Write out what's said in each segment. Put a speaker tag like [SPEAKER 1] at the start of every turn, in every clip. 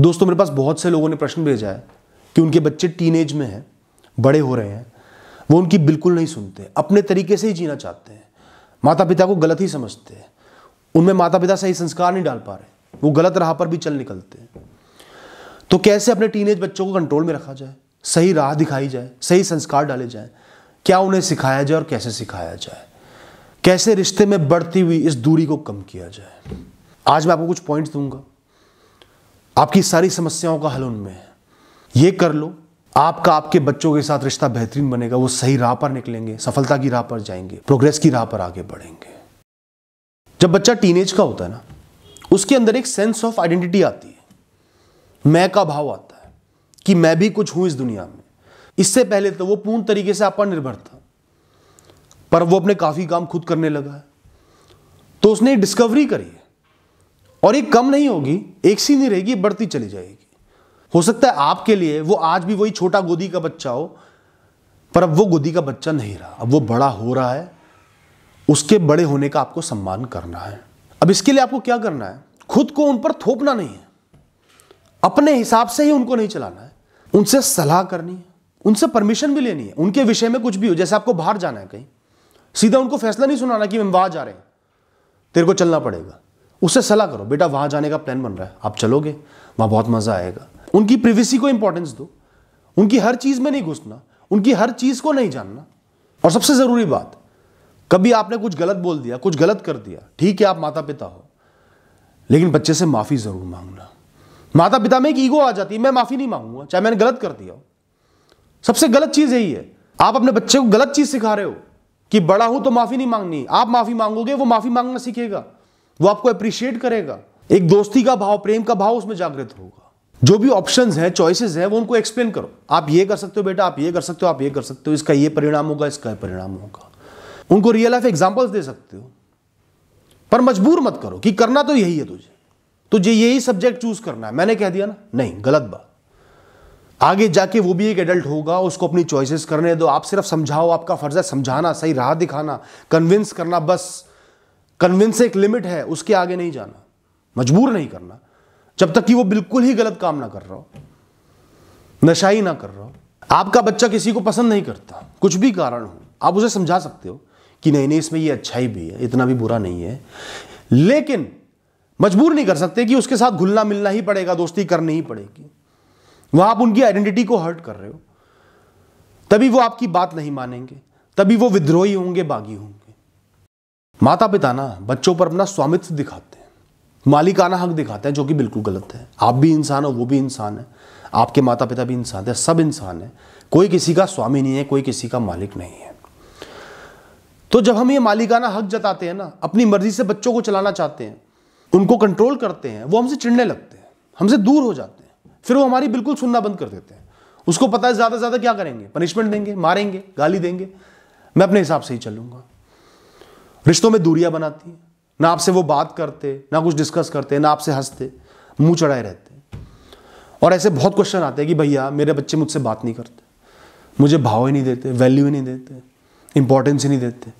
[SPEAKER 1] दोस्तों मेरे पास बहुत से लोगों ने प्रश्न भेजा है कि उनके बच्चे टीनेज में हैं बड़े हो रहे हैं वो उनकी बिल्कुल नहीं सुनते अपने तरीके से ही जीना चाहते हैं माता पिता को गलत ही समझते हैं उनमें माता पिता सही संस्कार नहीं डाल पा रहे वो गलत राह पर भी चल निकलते हैं तो कैसे अपने टीनेज बच्चों को कंट्रोल में रखा जाए सही राह दिखाई जाए सही संस्कार डाले जाए क्या उन्हें सिखाया जाए और कैसे सिखाया जाए कैसे रिश्ते में बढ़ती हुई इस दूरी को कम किया जाए आज मैं आपको कुछ पॉइंट्स दूंगा आपकी सारी समस्याओं का हल उनमें है ये कर लो आपका आपके बच्चों के साथ रिश्ता बेहतरीन बनेगा वो सही राह पर निकलेंगे सफलता की राह पर जाएंगे प्रोग्रेस की राह पर आगे बढ़ेंगे जब बच्चा टीनेज का होता है ना उसके अंदर एक सेंस ऑफ आइडेंटिटी आती है मैं का भाव आता है कि मैं भी कुछ हूं इस दुनिया में इससे पहले तो वो पूर्ण तरीके से आप पर निर्भर था पर वो अपने काफ़ी काम खुद करने लगा है तो उसने डिस्कवरी करी और ये कम नहीं होगी एक सी नहीं रहेगी बढ़ती चली जाएगी हो सकता है आपके लिए वो आज भी वही छोटा गोदी का बच्चा हो पर अब वो गोदी का बच्चा नहीं रहा अब वो बड़ा हो रहा है उसके बड़े होने का आपको सम्मान करना है अब इसके लिए आपको क्या करना है खुद को उन पर थोपना नहीं है अपने हिसाब से ही उनको नहीं चलाना है उनसे सलाह करनी है उनसे परमिशन भी लेनी है उनके विषय में कुछ भी हो जैसे आपको बाहर जाना है कहीं सीधा उनको फैसला नहीं सुनाना कि हम वहां जा रहे हैं तेरे को चलना पड़ेगा उससे सलाह करो बेटा वहां जाने का प्लान बन रहा है आप चलोगे वहां बहुत मज़ा आएगा उनकी प्रिवेसी को इंपॉर्टेंस दो उनकी हर चीज़ में नहीं घुसना उनकी हर चीज़ को नहीं जानना और सबसे ज़रूरी बात कभी आपने कुछ गलत बोल दिया कुछ गलत कर दिया ठीक है आप माता पिता हो लेकिन बच्चे से माफ़ी ज़रूर मांगना माता पिता में एक ईगो आ जाती है मैं माफ़ी नहीं मांगूंगा चाहे मैंने गलत कर दिया हो सबसे गलत चीज़ यही है आप अपने बच्चे को गलत चीज़ सिखा रहे हो कि बड़ा हूं तो माफ़ी नहीं मांगनी आप माफ़ी मांगोगे वो माफ़ी मांगना सीखेगा वो आपको अप्रिशिएट करेगा एक दोस्ती का भाव प्रेम का भाव उसमें जागृत होगा जो भी ऑप्शन है चॉइसेस है वो उनको एक्सप्लेन करो आप ये कर सकते हो बेटा आप ये कर सकते हो आप ये कर सकते हो इसका ये परिणाम होगा इसका परिणाम होगा उनको रियल लाइफ एग्जाम्पल्स दे सकते हो पर मजबूर मत करो कि करना तो यही है तुझे तुझे यही सब्जेक्ट चूज करना है मैंने कह दिया ना नहीं गलत बात आगे जाके वो भी एक एडल्ट होगा उसको अपनी चॉइसेस करने दो आप सिर्फ समझाओ आपका फर्ज है समझाना सही राह दिखाना कन्विंस करना बस कन्विंस एक लिमिट है उसके आगे नहीं जाना मजबूर नहीं करना जब तक कि वो बिल्कुल ही गलत काम ना कर रहा हो नशा ही ना कर रहा हो आपका बच्चा किसी को पसंद नहीं करता कुछ भी कारण हो आप उसे समझा सकते हो कि नहीं नहीं इसमें ये अच्छाई भी है इतना भी बुरा नहीं है लेकिन मजबूर नहीं कर सकते कि उसके साथ घुलना मिलना ही पड़ेगा दोस्ती करनी ही पड़ेगी वहां आप उनकी आइडेंटिटी को हर्ट कर रहे हो तभी वो आपकी बात नहीं मानेंगे तभी वो विद्रोही होंगे बागी होंगे माता पिता ना बच्चों पर अपना स्वामित्व दिखाते हैं मालिकाना हक दिखाते हैं जो कि बिल्कुल गलत है आप भी इंसान हो वो भी इंसान है आपके माता पिता भी इंसान है सब इंसान है कोई किसी का स्वामी नहीं है कोई किसी का मालिक नहीं है तो जब हम ये मालिकाना हक जताते हैं ना अपनी मर्जी से बच्चों को चलाना चाहते हैं उनको कंट्रोल करते हैं वो हमसे चिड़ने लगते हैं हमसे दूर हो जाते हैं फिर वो हमारी बिल्कुल सुनना बंद कर देते हैं उसको पता है ज़्यादा से ज़्यादा क्या करेंगे पनिशमेंट देंगे मारेंगे गाली देंगे मैं अपने हिसाब से ही चलूँगा रिश्तों में दूरियां बनाती हैं ना आपसे वो बात करते ना कुछ डिस्कस करते ना आपसे हंसते मुंह चढ़ाए रहते और ऐसे बहुत क्वेश्चन आते हैं कि भैया मेरे बच्चे मुझसे बात नहीं करते मुझे भाव ही नहीं देते वैल्यू ही नहीं देते इंपॉर्टेंस ही नहीं देते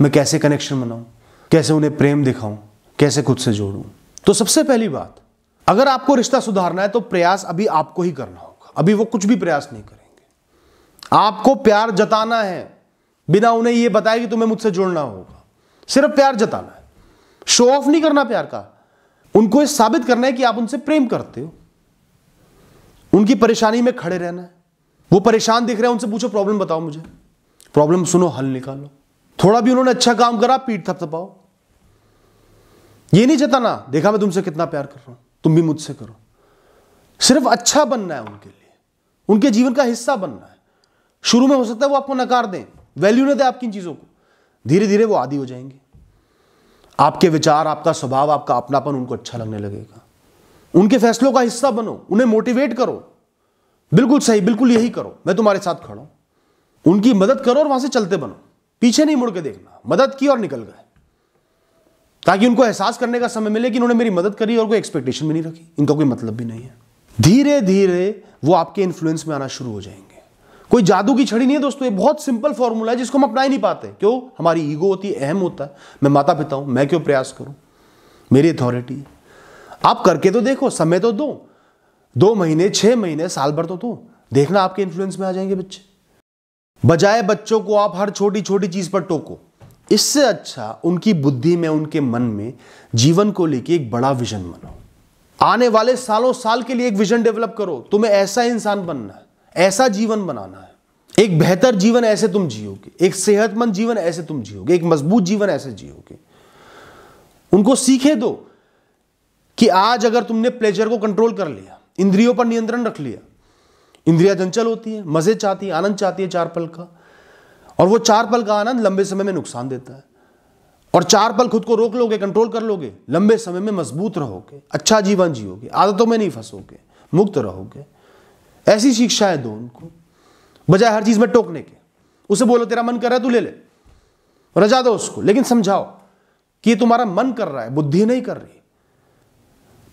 [SPEAKER 1] मैं कैसे कनेक्शन बनाऊँ कैसे उन्हें प्रेम दिखाऊँ कैसे खुद से जोड़ू तो सबसे पहली बात अगर आपको रिश्ता सुधारना है तो प्रयास अभी आपको ही करना होगा अभी वो कुछ भी प्रयास नहीं करेंगे आपको प्यार जताना है बिना उन्हें यह बताया कि तुम्हें मुझसे जुड़ना होगा सिर्फ प्यार जताना है शो ऑफ नहीं करना प्यार का उनको यह साबित करना है कि आप उनसे प्रेम करते हो उनकी परेशानी में खड़े रहना है वो परेशान दिख रहे हैं उनसे पूछो प्रॉब्लम बताओ मुझे प्रॉब्लम सुनो हल निकालो थोड़ा भी उन्होंने अच्छा काम करा पीठ थपथपाओ ये नहीं जताना देखा मैं तुमसे कितना प्यार कर रहा हूं तुम भी मुझसे करो सिर्फ अच्छा बनना है उनके लिए उनके जीवन का हिस्सा बनना है शुरू में हो सकता है वो आपको नकार दें वैल्यू ना दे आपकी इन चीज़ों को धीरे धीरे वो आदि हो जाएंगे आपके विचार आपका स्वभाव आपका अपनापन उनको अच्छा लगने लगेगा उनके फैसलों का हिस्सा बनो उन्हें मोटिवेट करो बिल्कुल सही बिल्कुल यही करो मैं तुम्हारे साथ खड़ा हूं उनकी मदद करो और वहां से चलते बनो पीछे नहीं मुड़ के देखना मदद की और निकल गए ताकि उनको एहसास करने का समय मिले कि उन्होंने मेरी मदद करी और कोई एक्सपेक्टेशन भी नहीं रखी इनका कोई मतलब भी नहीं है धीरे धीरे वो आपके इन्फ्लुएंस में आना शुरू हो जाएंगे कोई जादू की छड़ी नहीं है दोस्तों ये बहुत सिंपल फॉर्मूला है जिसको हम अपना ही नहीं पाते क्यों हमारी ईगो होती है अहम होता है मैं माता पिता हूं मैं क्यों प्रयास करूं मेरी अथॉरिटी आप करके तो देखो समय तो दो दो महीने छह महीने साल भर तो दो देखना आपके इन्फ्लुएंस में आ जाएंगे बच्चे बजाय बच्चों को आप हर छोटी छोटी चीज़ पर टोको इससे अच्छा उनकी बुद्धि में उनके मन में जीवन को लेके एक बड़ा विजन बनाओ आने वाले सालों साल के लिए एक विजन डेवलप करो तुम्हें ऐसा इंसान बनना है ऐसा जीवन बनाना है एक बेहतर जीवन ऐसे तुम जियोगे एक सेहतमंद जीवन ऐसे तुम जियोगे एक मजबूत जीवन ऐसे जियोगे उनको सीखे दो कि आज अगर तुमने प्लेजर को कंट्रोल कर लिया इंद्रियों पर नियंत्रण रख लिया इंद्रिया चंचल होती है मजे चाहती है आनंद चाहती है चार पल का और वो चार पल का आनंद लंबे समय में नुकसान देता है और चार पल खुद को रोक लोगे कंट्रोल कर लोगे लंबे समय में मजबूत रहोगे अच्छा जीवन जियोगे आदतों में नहीं फंसोगे मुक्त रहोगे ऐसी शिक्षा है दो उनको बजाय हर चीज में टोकने के उसे बोलो तेरा मन कर रहा है तू ले ले रजा दो उसको लेकिन समझाओ कि तुम्हारा मन कर रहा है बुद्धि नहीं कर रही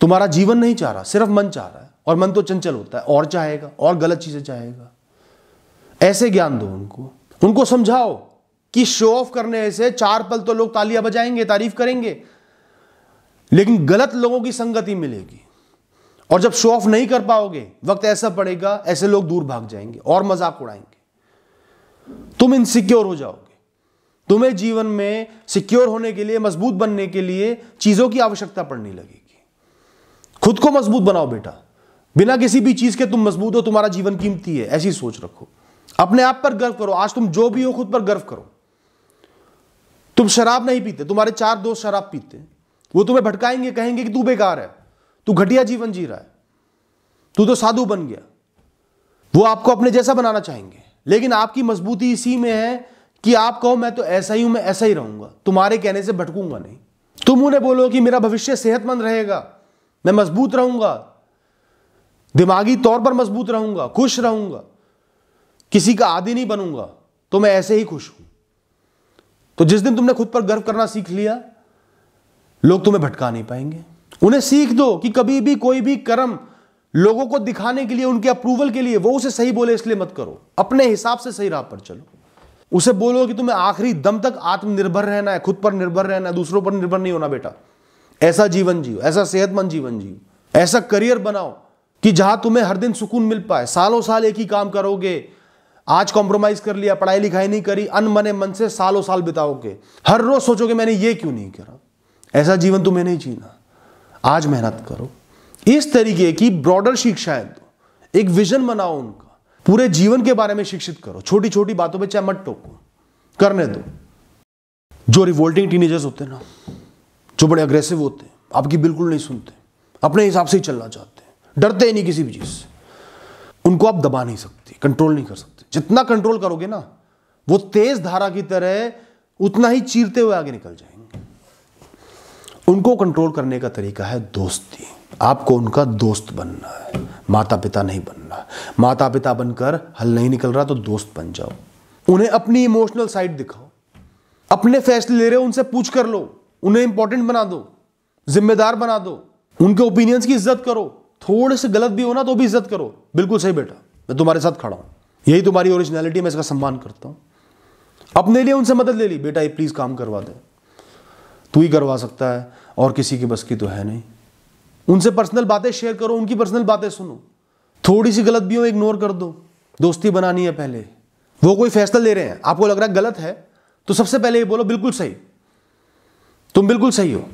[SPEAKER 1] तुम्हारा जीवन नहीं चाह रहा सिर्फ मन चाह रहा है और मन तो चंचल होता है और चाहेगा और गलत चीजें चाहेगा ऐसे ज्ञान दो उनको उनको समझाओ कि शो ऑफ करने से चार पल तो लोग तालियां बजाएंगे तारीफ करेंगे लेकिन गलत लोगों की संगति मिलेगी और जब शो ऑफ नहीं कर पाओगे वक्त ऐसा पड़ेगा ऐसे लोग दूर भाग जाएंगे और मजाक उड़ाएंगे तुम इनसिक्योर हो जाओगे तुम्हें जीवन में सिक्योर होने के लिए मजबूत बनने के लिए चीजों की आवश्यकता पड़ने लगेगी खुद को मजबूत बनाओ बेटा बिना किसी भी चीज के तुम मजबूत हो तुम्हारा जीवन कीमती है ऐसी सोच रखो अपने आप पर गर्व करो आज तुम जो भी हो खुद पर गर्व करो तुम शराब नहीं पीते तुम्हारे चार दोस्त शराब पीते वो तुम्हें भटकाएंगे कहेंगे कि तू बेकार है तू घटिया जीवन जी रहा है तू तो साधु बन गया वो आपको अपने जैसा बनाना चाहेंगे लेकिन आपकी मजबूती इसी में है कि आप कहो मैं तो ऐसा ही हूं मैं ऐसा ही रहूंगा तुम्हारे कहने से भटकूंगा नहीं तुम उन्हें बोलो कि मेरा भविष्य सेहतमंद रहेगा मैं मजबूत रहूंगा दिमागी तौर पर मजबूत रहूंगा खुश रहूंगा किसी का आदि नहीं बनूंगा तो मैं ऐसे ही खुश हूं तो जिस दिन तुमने खुद पर गर्व करना सीख लिया लोग तुम्हें भटका नहीं पाएंगे उन्हें सीख दो कि कभी भी कोई भी कर्म लोगों को दिखाने के लिए उनके अप्रूवल के लिए वो उसे सही बोले इसलिए मत करो अपने हिसाब से सही राह पर चलो उसे बोलो कि तुम्हें आखिरी दम तक आत्मनिर्भर रहना है खुद पर निर्भर रहना है दूसरों पर निर्भर नहीं होना बेटा ऐसा जीवन जियो ऐसा सेहतमंद जीवन जियो ऐसा करियर बनाओ कि जहां तुम्हें हर दिन सुकून मिल पाए सालों साल एक ही काम करोगे आज कॉम्प्रोमाइज कर लिया पढ़ाई लिखाई नहीं करी अनमने मन से सालों साल बिताओगे हर रोज सोचोगे मैंने ये क्यों नहीं करा ऐसा जीवन तुम्हें नहीं जीना आज मेहनत करो इस तरीके की ब्रॉडर शिक्षाएं दो तो, एक विजन बनाओ उनका पूरे जीवन के बारे में शिक्षित करो छोटी छोटी बातों पर चाहे मत टोको करने दो जो रिवोल्टिंग टीनेजर्स होते हैं ना जो बड़े अग्रेसिव होते हैं आपकी बिल्कुल नहीं सुनते अपने हिसाब से ही चलना चाहते हैं डरते ही नहीं किसी भी चीज़ से उनको आप दबा नहीं सकते कंट्रोल नहीं कर सकते जितना कंट्रोल करोगे ना वो तेज धारा की तरह उतना ही चीरते हुए आगे निकल जाएंगे उनको कंट्रोल करने का तरीका है दोस्ती आपको उनका दोस्त बनना है माता पिता नहीं बनना माता पिता बनकर हल नहीं निकल रहा तो दोस्त बन जाओ उन्हें अपनी इमोशनल साइड दिखाओ अपने फैसले ले रहे हो उनसे पूछ कर लो उन्हें इंपॉर्टेंट बना दो जिम्मेदार बना दो उनके ओपिनियंस की इज्जत करो थोड़े से गलत भी हो ना तो भी इज्जत करो बिल्कुल सही बेटा मैं तुम्हारे साथ खड़ा हूं यही तुम्हारी ओरिजिनलिटी मैं इसका सम्मान करता हूं अपने लिए उनसे मदद ले ली बेटा ये प्लीज काम करवा दें तू ही करवा सकता है और किसी की बस की तो है नहीं उनसे पर्सनल बातें शेयर करो उनकी पर्सनल बातें सुनो थोड़ी सी गलत भी हो इग्नोर कर दो दोस्ती बनानी है पहले वो कोई फैसला ले रहे हैं आपको लग रहा है गलत है तो सबसे पहले ये बोलो बिल्कुल सही तुम बिल्कुल सही हो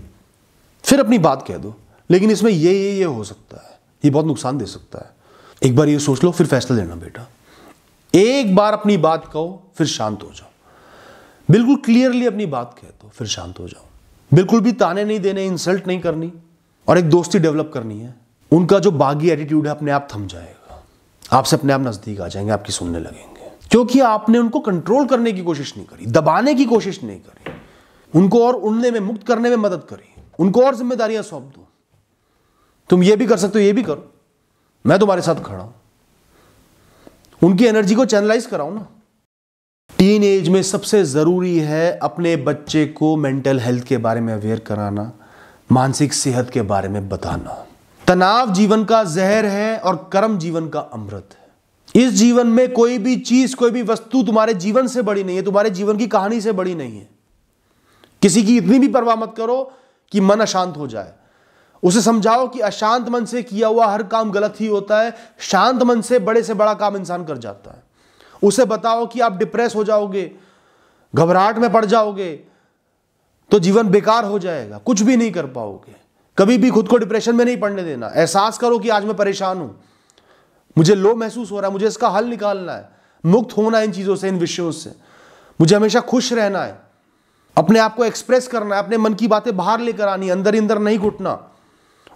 [SPEAKER 1] फिर अपनी बात कह दो लेकिन इसमें ये ये ये हो सकता है ये बहुत नुकसान दे सकता है एक बार ये सोच लो फिर फैसला लेना बेटा एक बार अपनी बात कहो फिर शांत हो जाओ बिल्कुल क्लियरली अपनी बात कह दो फिर शांत हो जाओ बिल्कुल भी ताने नहीं देने इंसल्ट नहीं करनी और एक दोस्ती डेवलप करनी है उनका जो बागी एटीट्यूड है अपने आप थम जाएगा आपसे अपने आप नज़दीक आ जाएंगे आपकी सुनने लगेंगे क्योंकि आपने उनको कंट्रोल करने की कोशिश नहीं करी दबाने की कोशिश नहीं करी उनको और उड़ने में मुक्त करने में मदद करी उनको और जिम्मेदारियां सौंप दो तुम ये भी कर सकते हो ये भी करो मैं तुम्हारे साथ खड़ा हूं उनकी एनर्जी को चैनलाइज कराऊ ना टीन एज में सबसे ज़रूरी है अपने बच्चे को मेंटल हेल्थ के बारे में अवेयर कराना मानसिक सेहत के बारे में बताना तनाव जीवन का जहर है और कर्म जीवन का अमृत है इस जीवन में कोई भी चीज़ कोई भी वस्तु तुम्हारे जीवन से बड़ी नहीं है तुम्हारे जीवन की कहानी से बड़ी नहीं है किसी की इतनी भी परवाह मत करो कि मन अशांत हो जाए उसे समझाओ कि अशांत मन से किया हुआ हर काम गलत ही होता है शांत मन से बड़े से बड़ा काम इंसान कर जाता है उसे बताओ कि आप डिप्रेस हो जाओगे घबराहट में पड़ जाओगे तो जीवन बेकार हो जाएगा कुछ भी नहीं कर पाओगे कभी भी खुद को डिप्रेशन में नहीं पड़ने देना एहसास करो कि आज मैं परेशान हूं मुझे लो महसूस हो रहा है मुझे इसका हल निकालना है मुक्त होना है इन चीज़ों से इन विषयों से मुझे हमेशा खुश रहना है अपने आप को एक्सप्रेस करना है अपने मन की बातें बाहर लेकर आनी अंदर अंदर नहीं घुटना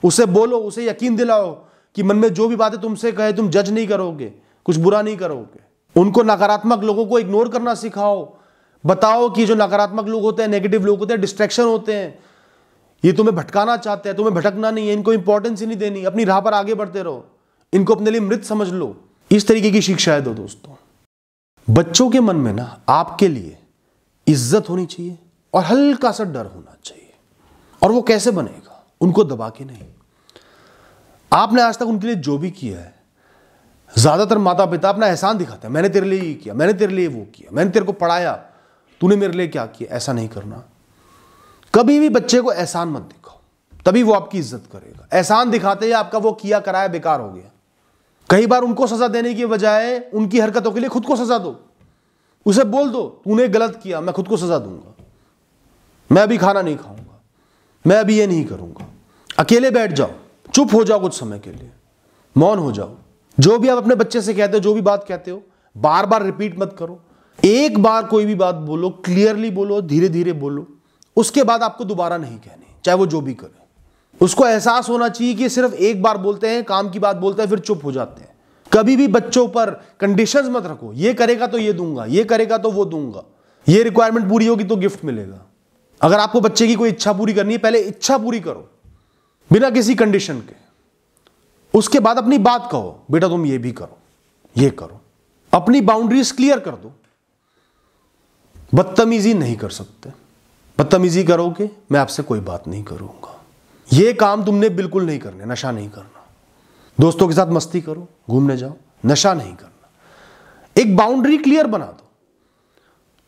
[SPEAKER 1] उसे बोलो उसे यकीन दिलाओ कि मन में जो भी बातें तुमसे कहे तुम जज नहीं करोगे कुछ बुरा नहीं करोगे उनको नकारात्मक लोगों को इग्नोर करना सिखाओ बताओ कि जो नकारात्मक लोग होते हैं नेगेटिव लोग होते हैं डिस्ट्रैक्शन होते हैं ये तुम्हें भटकाना चाहते हैं तुम्हें भटकना नहीं है इनको इंपॉर्टेंस ही नहीं देनी अपनी राह पर आगे बढ़ते रहो इनको अपने लिए मृत समझ लो इस तरीके की शिक्षाएं दो दोस्तों बच्चों के मन में ना आपके लिए इज्जत होनी चाहिए और हल्का सा डर होना चाहिए और वो कैसे बनेगा उनको दबा के नहीं आपने आज तक उनके लिए जो भी किया है ज़्यादातर माता पिता अपना एहसान दिखाते हैं मैंने तेरे लिए ये किया मैंने तेरे लिए वो किया मैंने तेरे को पढ़ाया तूने मेरे लिए क्या किया ऐसा नहीं करना कभी भी बच्चे को एहसान मत दिखाओ तभी वो आपकी इज्जत करेगा एहसान दिखाते ही आपका वो किया कराया बेकार हो गया कई बार उनको सजा देने की बजाय उनकी हरकतों के लिए खुद को सजा दो उसे बोल दो तूने गलत किया मैं खुद को सजा दूंगा मैं अभी खाना नहीं खाऊंगा मैं अभी ये नहीं करूंगा अकेले बैठ जाओ चुप हो जाओ कुछ समय के लिए मौन हो जाओ जो भी आप अपने बच्चे से कहते हो जो भी बात कहते हो बार बार रिपीट मत करो एक बार कोई भी बात बोलो क्लियरली बोलो धीरे धीरे बोलो उसके बाद आपको दोबारा नहीं कहने चाहे वो जो भी करे उसको एहसास होना चाहिए कि सिर्फ एक बार बोलते हैं काम की बात बोलते हैं फिर चुप हो जाते हैं कभी भी बच्चों पर कंडीशन मत रखो ये करेगा तो ये दूंगा ये करेगा तो वो दूंगा ये रिक्वायरमेंट पूरी होगी तो गिफ्ट मिलेगा अगर आपको बच्चे की कोई इच्छा पूरी करनी है पहले इच्छा पूरी करो बिना किसी कंडीशन के उसके बाद अपनी बात कहो बेटा तुम ये भी करो ये करो अपनी बाउंड्रीज क्लियर कर दो बदतमीजी नहीं कर सकते बदतमीजी करोगे मैं आपसे कोई बात नहीं करूंगा ये काम तुमने बिल्कुल नहीं करने नशा नहीं करना दोस्तों के साथ मस्ती करो घूमने जाओ नशा नहीं करना एक बाउंड्री क्लियर बना दो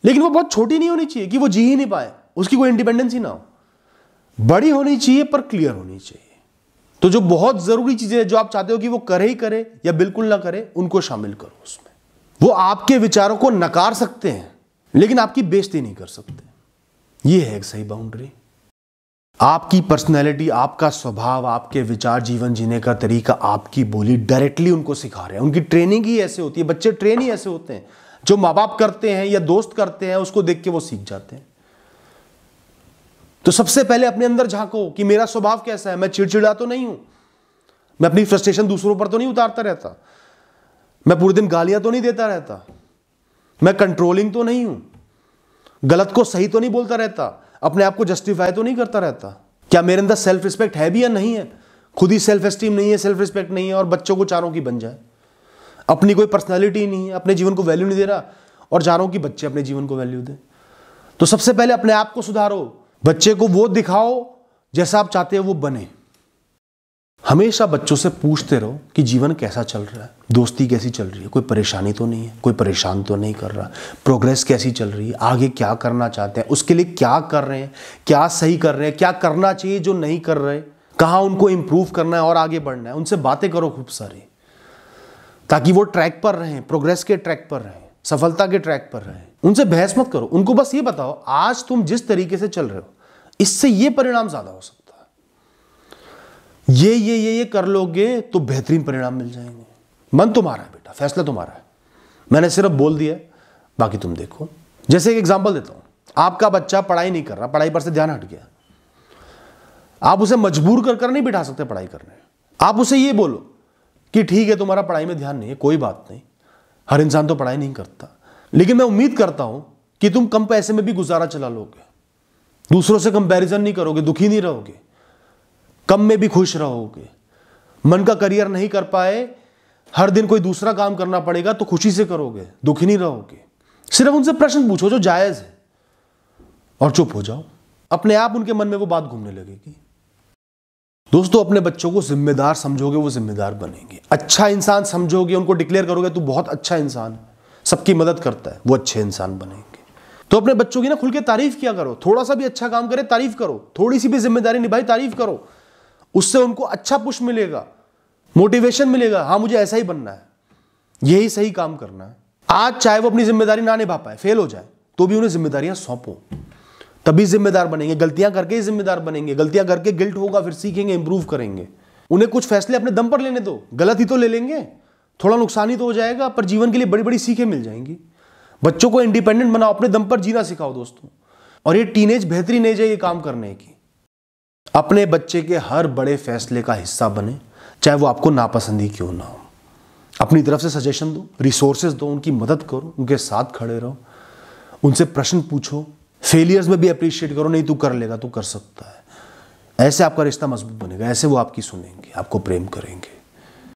[SPEAKER 1] लेकिन वो बहुत छोटी नहीं होनी चाहिए कि वो जी ही नहीं पाए उसकी कोई इंडिपेंडेंस ही ना हो बड़ी होनी चाहिए पर क्लियर होनी चाहिए तो जो बहुत जरूरी चीजें हैं जो आप चाहते हो कि वो करे ही करे या बिल्कुल ना करे उनको शामिल करो उसमें वो आपके विचारों को नकार सकते हैं लेकिन आपकी बेइज्जती नहीं कर सकते ये है एक सही बाउंड्री आपकी पर्सनैलिटी आपका स्वभाव आपके विचार जीवन जीने का तरीका आपकी बोली डायरेक्टली उनको सिखा रहे हैं उनकी ट्रेनिंग ही ऐसे होती है बच्चे ट्रेन ही ऐसे होते हैं जो माँ बाप करते हैं या दोस्त करते हैं उसको देख के वो सीख जाते हैं तो सबसे पहले अपने अंदर झांको कि मेरा स्वभाव कैसा है मैं चिड़चिड़ा तो नहीं हूं मैं अपनी फ्रस्ट्रेशन दूसरों पर तो नहीं उतारता रहता मैं पूरे दिन गालियां तो नहीं देता रहता मैं कंट्रोलिंग तो नहीं हूं गलत को सही तो नहीं बोलता रहता अपने आप को जस्टिफाई तो नहीं करता रहता क्या मेरे अंदर सेल्फ रिस्पेक्ट है भी या नहीं है खुद ही सेल्फ एस्टीम नहीं है सेल्फ रिस्पेक्ट नहीं है और बच्चों को चारों की बन जाए अपनी कोई पर्सनैलिटी नहीं है अपने जीवन को वैल्यू नहीं दे रहा और चारों की बच्चे अपने जीवन को वैल्यू दे तो सबसे पहले अपने आप को सुधारो बच्चे को वो दिखाओ जैसा आप चाहते हो वो बने हमेशा बच्चों से पूछते रहो कि जीवन कैसा चल रहा है दोस्ती कैसी चल रही है कोई परेशानी तो नहीं है कोई परेशान तो नहीं कर रहा प्रोग्रेस कैसी चल रही है आगे क्या करना चाहते हैं उसके लिए क्या कर रहे हैं क्या सही कर रहे हैं क्या करना चाहिए जो नहीं कर रहे कहाँ उनको इम्प्रूव करना है और आगे बढ़ना है उनसे बातें करो खूब सारी ताकि वो ट्रैक पर रहें प्रोग्रेस के ट्रैक पर रहें सफलता के ट्रैक पर रहे उनसे बहस मत करो उनको बस ये बताओ आज तुम जिस तरीके से चल रहे हो इससे ये परिणाम ज्यादा हो सकता है ये ये ये ये कर लोगे तो बेहतरीन परिणाम मिल जाएंगे मन तुम्हारा है बेटा फैसला तुम्हारा है मैंने सिर्फ बोल दिया बाकी तुम देखो जैसे एक एग्जाम्पल देता हूं आपका बच्चा पढ़ाई नहीं कर रहा पढ़ाई पर से ध्यान हट गया आप उसे मजबूर कर कर नहीं बिठा सकते पढ़ाई करने आप उसे ये बोलो कि ठीक है तुम्हारा पढ़ाई में ध्यान नहीं है कोई बात नहीं हर इंसान तो पढ़ाई नहीं करता लेकिन मैं उम्मीद करता हूं कि तुम कम पैसे में भी गुजारा चला लोगे दूसरों से कंपैरिजन नहीं करोगे दुखी नहीं रहोगे कम में भी खुश रहोगे मन का करियर नहीं कर पाए हर दिन कोई दूसरा काम करना पड़ेगा तो खुशी से करोगे दुखी नहीं रहोगे सिर्फ उनसे प्रश्न पूछो जो जायज़ है और चुप हो जाओ अपने आप उनके मन में वो बात घूमने लगेगी दोस्तों अपने बच्चों को जिम्मेदार समझोगे वो जिम्मेदार बनेंगे अच्छा इंसान समझोगे उनको डिक्लेयर करोगे तू तो बहुत अच्छा इंसान है सबकी मदद करता है वो अच्छे इंसान बनेंगे तो अपने बच्चों की ना खुल के तारीफ किया करो थोड़ा सा भी अच्छा काम करे तारीफ करो थोड़ी सी भी जिम्मेदारी निभाई तारीफ करो उससे उनको अच्छा पुश मिलेगा मोटिवेशन मिलेगा हाँ मुझे ऐसा ही बनना है यही सही काम करना है आज चाहे वो अपनी जिम्मेदारी ना निभा पाए फेल हो जाए तो भी उन्हें जिम्मेदारियां सौंपो तभी जिम्मेदार बनेंगे गलतियां करके ही जिम्मेदार बनेंगे गलतियां करके गिल्ट होगा फिर सीखेंगे इंप्रूव करेंगे उन्हें कुछ फैसले अपने दम पर लेने दो गलत ही तो ले लेंगे थोड़ा नुकसान ही तो हो जाएगा पर जीवन के लिए बड़ी बड़ी सीखें मिल जाएंगी बच्चों को इंडिपेंडेंट बनाओ अपने दम पर जीना सिखाओ दोस्तों और ये टीनेज बेहतरीन एज है ये काम करने की अपने बच्चे के हर बड़े फैसले का हिस्सा बने चाहे वो आपको नापसंद ही क्यों ना हो अपनी तरफ से सजेशन दो रिसोर्सेज दो उनकी मदद करो उनके साथ खड़े रहो उनसे प्रश्न पूछो फेलियर्स में भी अप्रिशिएट करो नहीं तू तो कर लेगा तू तो कर सकता है ऐसे आपका रिश्ता मजबूत बनेगा ऐसे वो आपकी सुनेंगे आपको प्रेम करेंगे